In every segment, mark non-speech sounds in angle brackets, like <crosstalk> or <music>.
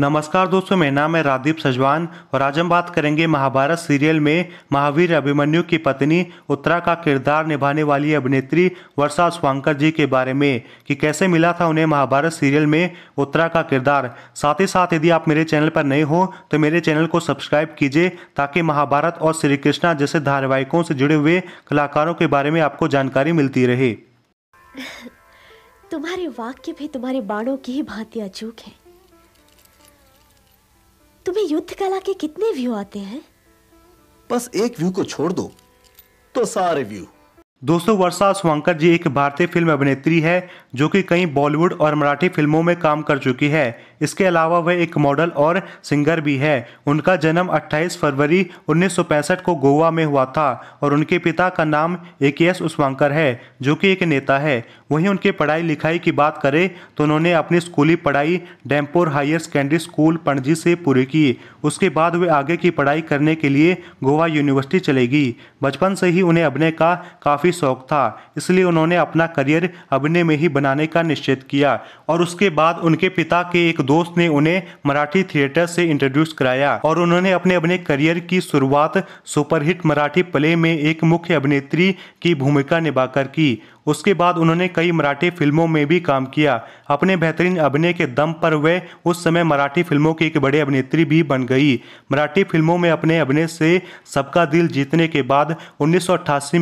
नमस्कार दोस्तों मेरा नाम है राधीप सजवान और आज हम बात करेंगे महाभारत सीरियल में महावीर अभिमन्यु की पत्नी उत्तरा का किरदार निभाने वाली अभिनेत्री वर्षा स्वांकर जी के बारे में कि कैसे मिला था उन्हें महाभारत सीरियल में उत्तरा का किरदार साथ ही साथ यदि आप मेरे चैनल पर नए हो तो मेरे चैनल को सब्सक्राइब कीजिए ताकि महाभारत और श्री कृष्णा जैसे धारावाहिकों से जुड़े हुए कलाकारों के बारे में आपको जानकारी मिलती रहे <laughs> तुम्हारे वाक्य भी तुम्हारे बाणों की ही भांति अचूक है तुम्हें युद्ध कला के कितने व्यू आते हैं बस एक व्यू को छोड़ दो तो सारे व्यू दोस्तों वर्षा सुवांकर जी एक भारतीय फिल्म अभिनेत्री है जो कि कई बॉलीवुड और मराठी फिल्मों में काम कर चुकी है इसके अलावा वह एक मॉडल और सिंगर भी है उनका जन्म 28 फरवरी उन्नीस को गोवा में हुआ था और उनके पिता का नाम ए के एस उस्वांकर है जो कि एक नेता है वहीं उनके पढ़ाई लिखाई की बात करें तो उन्होंने अपनी स्कूली पढ़ाई डैम्पोर हायर सेकेंडरी स्कूल पणजी से पूरी की उसके बाद वे आगे की पढ़ाई करने के लिए गोवा यूनिवर्सिटी चलेगी बचपन से ही उन्हें अभिनय का काफ़ी शौक था इसलिए उन्होंने अपना करियर अभिनय में ही बनाने का निश्चित किया और उसके बाद उनके पिता के एक दोस्त ने उन्हें मराठी थिएटर से इंट्रोड्यूस कराया और उन्होंने अपने अपने करियर की शुरुआत सुपरहिट मराठी प्ले में एक मुख्य अभिनेत्री की भूमिका निभाकर की उसके बाद उन्होंने कई मराठी फिल्मों में भी काम किया अपने बेहतरीन अभिनय के दम पर वे उस समय मराठी फिल्मों की एक बड़े अभिनेत्री भी बन गई मराठी फिल्मों में अपने अभिनय से सबका दिल जीतने के बाद उन्नीस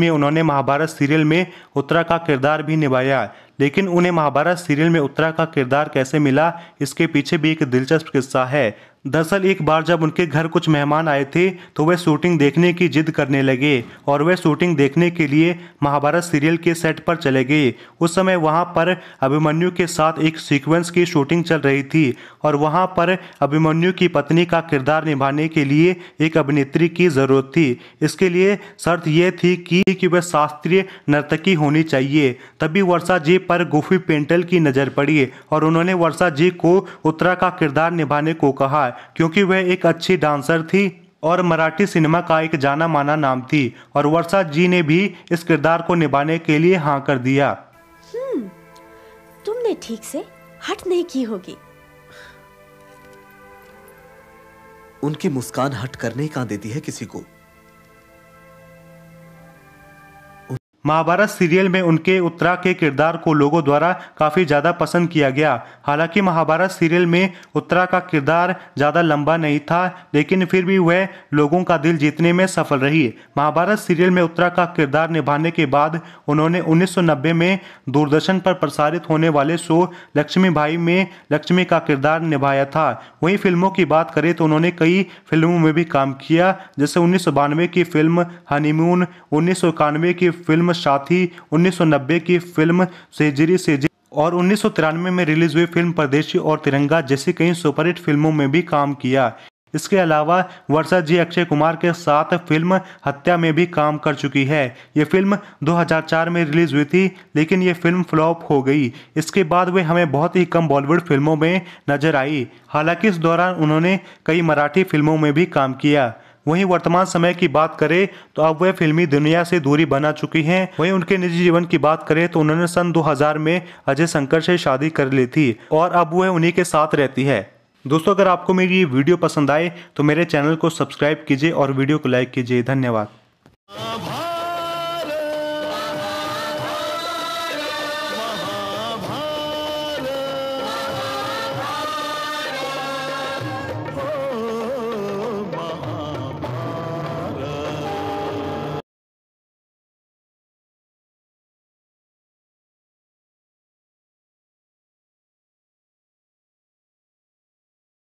में उन्होंने महाभारत सीरियल में उत्तरा का किरदार भी निभाया लेकिन उन्हें महाभारत सीरियल में उत्तरा का किरदार कैसे मिला इसके पीछे भी एक दिलचस्प किस्सा है दरअसल एक बार जब उनके घर कुछ मेहमान आए थे तो वे शूटिंग देखने की जिद करने लगे और वे शूटिंग देखने के लिए महाभारत सीरियल के सेट पर चले गए उस समय वहां पर अभिमन्यु के साथ एक सीक्वेंस की शूटिंग चल रही थी और वहां पर अभिमन्यु की पत्नी का किरदार निभाने के लिए एक अभिनेत्री की ज़रूरत थी इसके लिए शर्त यह थी कि, कि वह शास्त्रीय नर्तकी होनी चाहिए तभी वर्षा जी पर गुफी पेंटल की नज़र पड़ी और उन्होंने वर्षा जी को उत्तरा का किरदार निभाने को कहा क्योंकि वह एक अच्छी डांसर थी और मराठी सिनेमा का एक जाना माना नाम थी और वर्षा जी ने भी इस किरदार को निभाने के लिए हाँ कर दिया हम्म, तुमने ठीक से हट नहीं की होगी उनकी मुस्कान हट करने का देती है किसी को महाभारत सीरियल में उनके उत्तरा के किरदार को लोगों द्वारा काफ़ी ज़्यादा पसंद किया गया हालांकि महाभारत सीरियल में उत्तरा का किरदार ज़्यादा लंबा नहीं था लेकिन फिर भी वह लोगों का दिल जीतने में सफल रही महाभारत सीरियल में उत्तरा का किरदार निभाने के बाद उन्होंने 1990 में दूरदर्शन पर प्रसारित होने वाले शो लक्ष्मी भाई में लक्ष्मी का किरदार निभाया था वहीं फिल्मों की बात करें तो उन्होंने कई फिल्मों में भी काम किया जैसे उन्नीस की फिल्म हनीमून उन्नीस की फिल्म साथ ही 1990 की फिल्म सेजरी सेजरी और उन्नीस में रिलीज हुई फिल्म परदेशी और तिरंगा जैसी कई सुपरहिट फिल्मों में भी काम किया इसके अलावा वर्षा जी अक्षय कुमार के साथ फिल्म हत्या में भी काम कर चुकी है ये फिल्म 2004 में रिलीज हुई थी लेकिन ये फिल्म फ्लॉप हो गई इसके बाद वे हमें बहुत ही कम बॉलीवुड फिल्मों में नजर आई हालांकि इस दौरान उन्होंने कई मराठी फिल्मों में भी काम किया वहीं वर्तमान समय की बात करें तो अब वह फिल्मी दुनिया से दूरी बना चुकी हैं वहीं उनके निजी जीवन की बात करें तो उन्होंने सन 2000 में अजय शंकर से शादी कर ली थी और अब वह उन्हीं के साथ रहती है दोस्तों अगर आपको मेरी ये वीडियो पसंद आए तो मेरे चैनल को सब्सक्राइब कीजिए और वीडियो को लाइक कीजिए धन्यवाद